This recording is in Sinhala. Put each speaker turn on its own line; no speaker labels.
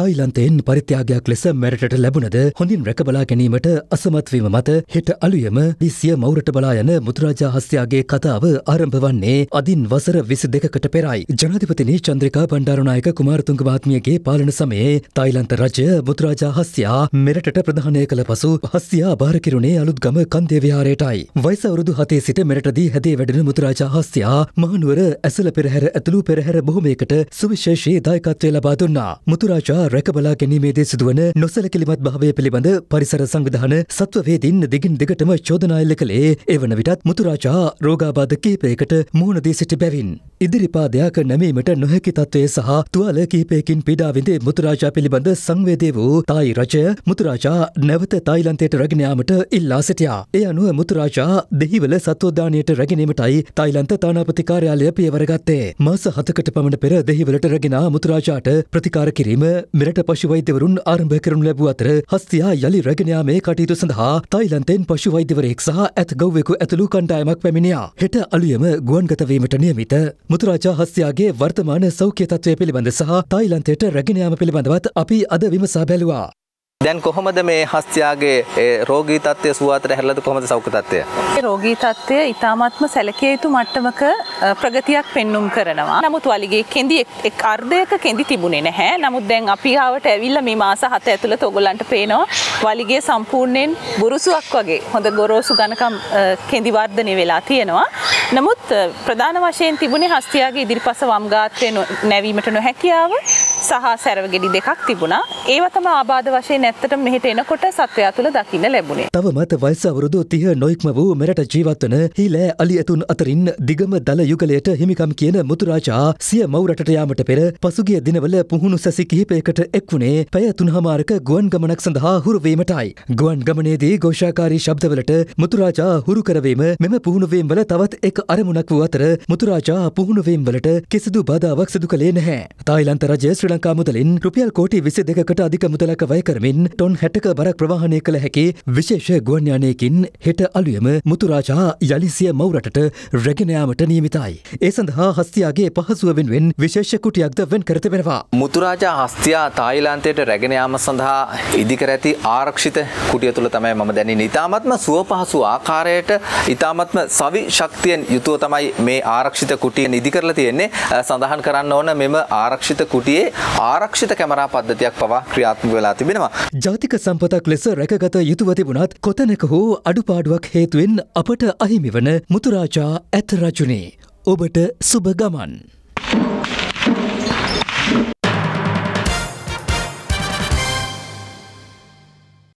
තායිලන්තයෙන් පරිත්‍යාගයක් ලෙස මෙරටට ලැබුණද හොඳින් රැකබලා ගැනීමට අසමත්වීම මත හෙට අලුයම විසිය මවුරට බලා යන මුතුරාජා හස්යාගේ කතාව ආරම්භ වන්නේ අදින් වසර විසි දෙකකට පෙරයි. ජනාධිපතිනි චන්ද්‍රිකා බණ්ඩාරනායක කුමාරතුංග මහත්මියගේ පාලන සමයේ තායිලන්ත රජය මුතුරාජා හස්යා මෙරටට ප්‍රධානය කළ පසු හස්යා භාර කිරුණේ අලුත්ගම කන්දේ විහාරයටයි. වයස අවුරුදු හතේ සිට මෙරටදී හැදේ වැඩෙන මුතුරාජා හස්යා මහනුවර ඇසල පෙරහැර ඇතුළු පෙරහැර බොහොමයකට සුවිශේෂී දායකත්වය ලබා දුන්නා. මුතුරාජා රැකබලා ගැනීමේදී සිදුවන නොසලකිලිමත් භාවය පිළිබඳ පරිසර සංවිධාන සත්වවේදීන් දිගින් දිගටම චෝදනායල්ල කළේ එවන විටත් මුතුරාජා රෝගාබාධ කීපයකට මුහුණදී සිටි බැවින්. ඉදිරිපාදයක් නැමීමට නොහැකි තත්ත්වය සහ තුවල කීපයකින් පිඩාවිඳේ මුතුරාජා පිළිබඳ සංවේදය වූ තායි රජය මුතුරාජා නැවත තායිලන්තයට රැගෙනයාමට ඉල්ලා සිටියා. එය අනුව මුතුරාජා දෙහිවල සත්වෝධානයට රැගෙනීමටයි තායිලන්ත තානාපති කාර්යාලය පියවරගත්තේ. මාස හතකට පමණ පෙර දෙහිවලට රැගෙන මුතුරාජාට ප්‍රතිකාර කිරීම මෙරට පශුවෛද්‍යවරුන් ආරම්භ කරනු ලැබූ අතර හස්තියා යළි රැගෙනයාමේ කටයුතු සඳහා තායිලන්තෙන් පශුවෛද්‍යවරයෙක් සහ ඇත් ගව්වෙකු ඇතුළු කණ්ඩායමක් පැමිණියා. හෙට අලුයම ගුවන්ගතවීමට නියමිත මුතුරාජා හස්යාගේ වර්තමාන සෞඛ්‍ය තත්ත්වය පිළිබඳ සහ තායිලන්තයට රැගෙන යාම පිළිබඳවත් අපි අද විමසා බැලුවා.
දැන් කොහොමද මේ හස්තියාගේ රෝගී තත්ත්වය සුවාතට හැරලද කොහොමද සෞඛ්‍ය තත්ත්වය?
රෝගී තත්ත්වය ඊ타මාත්ම සැලකිය යුතු මට්ටමක ප්‍රගතියක් පෙන්눔 කරනවා. නමුත් වලිගේ කෙඳි එක් අර්ධයක කෙඳි තිබුණේ නැහැ. නමුත් දැන් අපි ආවට ඇවිල්ලා මේ මාස 7 ඇතුළත ඔයගොල්ලන්ට පේනවා වලිගේ සම්පූර්ණයෙන් බුරුසුවක් වගේ හොඳ ගොරෝසු ඝනකම් කෙඳි වර්ධනය වෙලා තියෙනවා. නමුත් ප්‍රධාන වශයෙන් තිබුණේ හස්තියාගේ ඉදිරිපස වම් ගාත්‍රය නැවීමට නොහැකියාව සහ සැරව ගෙඩි දෙකක් තිබුණා. ඒව තමයි ආබාධ වශයෙන් ඇත්තට මෙහෙට එනකොට සත්වයා තුළ දකින්න ලැබුණේ. තවමත්
වයස අවුරුදු 30 නොයික්ම වූ මෙරට ජීවත් වන හිලෑ අලි ඇතුන් අතරින් දිගම දල යුගලයට හිමිකම් කියන මුතුරාජා සිය මව් රටට යාමට පෙර පසුගිය දිනවල පුහුණු සැසි කිහිපයකට එක් වුණේ පැය තුනහමාරක ගුවන් ගමනක් සඳහා හුරු වීමටයි. ගුවන් ගමනේදී ഘോഷාකාරී ශබ්දවලට මුතුරාජා හුරු කරවීම මෙම පුහුණුවීම් වල තවත් එක අරමුණක් වූ අතර මුතුරාජා පුහුණුවීම් වලට කිසිදු බාධාවක් සිදු කළේ නැහැ. තායිලන්ත රජය ශ්‍රී ලංකා මුදලින් රුපියල් කෝටි 22කට ලක්ෂයට අධික මුදලක වය කරමින් ටොන් හැටක බරක් ප්‍රවාහණය කළ හැකි විශේෂ ගුවන්යානයකින් හෙට අලුයම මුතුරාජා යළිසිය මවරටට රැගෙනයාමට නියමිතයි. ඒ සඳහා හස්තියාගේ පහසුවෙන් වෙන් විශේෂ කුටියක්ද වෙන් කරත වෙනවා.
මුතුරාජා හස්තියා තායිලන්තයට රැගෙනයාම සඳහා ඉදිකර ඇති ආරක්ෂිත කුටිය තුළ තමයි මම දැනි නිතාමත්ම සුව පහසු ආකාරයට ඉතාමත්ම සවි ශක්තියෙන් යුතුව තමයි මේ ආරක්ෂිත කුටිය නිදි කරලා තියෙන්නේ සඳහන් කරන්න ඕන මෙම ආරක්ෂිත කුටියේ ආරක්ෂිත කැමරා පද්ධතියක් පවා ඒවා ක්‍රියාත්මක වෙලා තිබෙනවා.
ජාතික සම්පතක් ලෙස රැකගත යුතුව තිබුණත් කොතැනක හෝ අඩුපාඩුවක් හේතුවෙන් අපට අහිමිවන මුතුරාජා ඇත් රජුනේ. ඔබට සුබ ගමන්.